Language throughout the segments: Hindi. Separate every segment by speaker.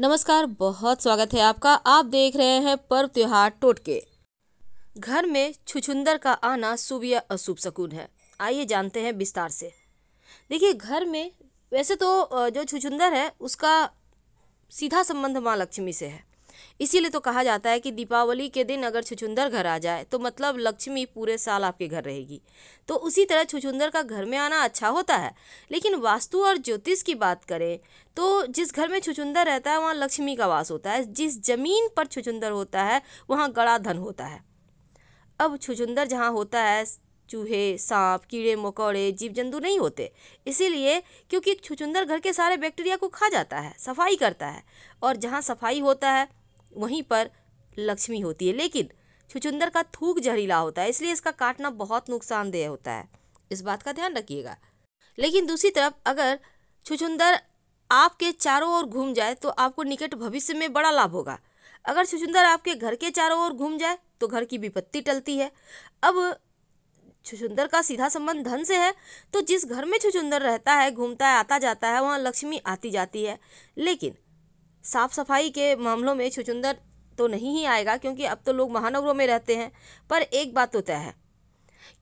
Speaker 1: नमस्कार बहुत स्वागत है आपका आप देख रहे हैं पर्व त्योहार टोटके घर में छुछुंदर का आना शुभ या अशुभ सकून है आइए जानते हैं विस्तार से देखिए घर में वैसे तो जो छुछुंदर है उसका सीधा संबंध माँ लक्ष्मी से है इसीलिए तो कहा जाता है कि दीपावली के दिन अगर छुछुंदर घर आ जाए तो मतलब लक्ष्मी पूरे साल आपके घर रहेगी तो उसी तरह छुछुंदर का घर में आना अच्छा होता है लेकिन वास्तु और ज्योतिष की बात करें तो जिस घर में छुछुंदर रहता है वहाँ लक्ष्मी का वास होता है जिस ज़मीन पर छुछुंदर होता है वहाँ गड़ा धन होता है अब छुछुंदर जहाँ होता है चूहे सांप कीड़े मकोड़े जीव जंतु नहीं होते इसीलिए क्योंकि छुछुंदर घर के सारे बैक्टीरिया को खा जाता है सफाई करता है और जहाँ सफाई होता है वहीं पर लक्ष्मी होती है लेकिन छुचुंदर का थूक जहरीला होता है इसलिए इसका काटना बहुत नुकसानदेह होता है इस बात का ध्यान रखिएगा लेकिन दूसरी तरफ अगर छुचुंदर आपके चारों ओर घूम जाए तो आपको निकट भविष्य में बड़ा लाभ होगा अगर छुचुंदर आपके घर के चारों ओर घूम जाए तो घर की विपत्ति टलती है अब छुचुंदर का सीधा संबंध धन से है तो जिस घर में छुचुंदर रहता है घूमता है आता जाता है वहाँ लक्ष्मी आती जाती है लेकिन साफ़ सफाई के मामलों में छुचुंदर तो नहीं ही आएगा क्योंकि अब तो लोग महानगरों में रहते हैं पर एक बात तो तय है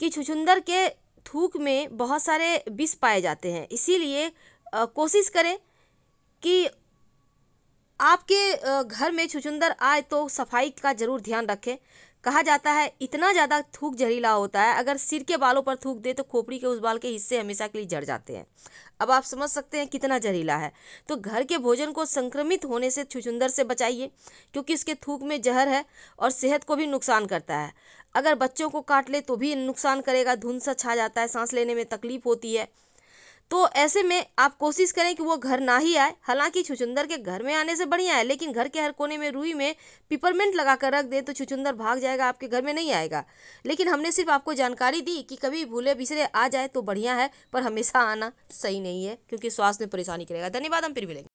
Speaker 1: कि छुचुंदर के थूक में बहुत सारे विष पाए जाते हैं इसीलिए कोशिश करें कि आपके घर में छुचुंदर आए तो सफाई का ज़रूर ध्यान रखें कहा जाता है इतना ज़्यादा थूक जहरीला होता है अगर सिर के बालों पर थूक दे तो खोपड़ी के उस बाल के हिस्से हमेशा के लिए जड़ जाते हैं अब आप समझ सकते हैं कितना जहरीला है तो घर के भोजन को संक्रमित होने से छुचुंदर से बचाइए क्योंकि इसके थूक में जहर है और सेहत को भी नुकसान करता है अगर बच्चों को काट ले तो भी नुकसान करेगा धुंध सा छा जाता है सांस लेने में तकलीफ होती है तो ऐसे में आप कोशिश करें कि वो घर ना ही आए हालांकि छुचुंदर के घर में आने से बढ़िया है लेकिन घर के हर कोने में रुई में पिपरमेंट लगा कर रख दें तो छुचुंदर भाग जाएगा आपके घर में नहीं आएगा लेकिन हमने सिर्फ आपको जानकारी दी कि कभी भूले बिसरे आ जाए तो बढ़िया है पर हमेशा आना सही नहीं है क्योंकि स्वास्थ्य में परेशानी करेगा धन्यवाद हम फिर मिलेंगे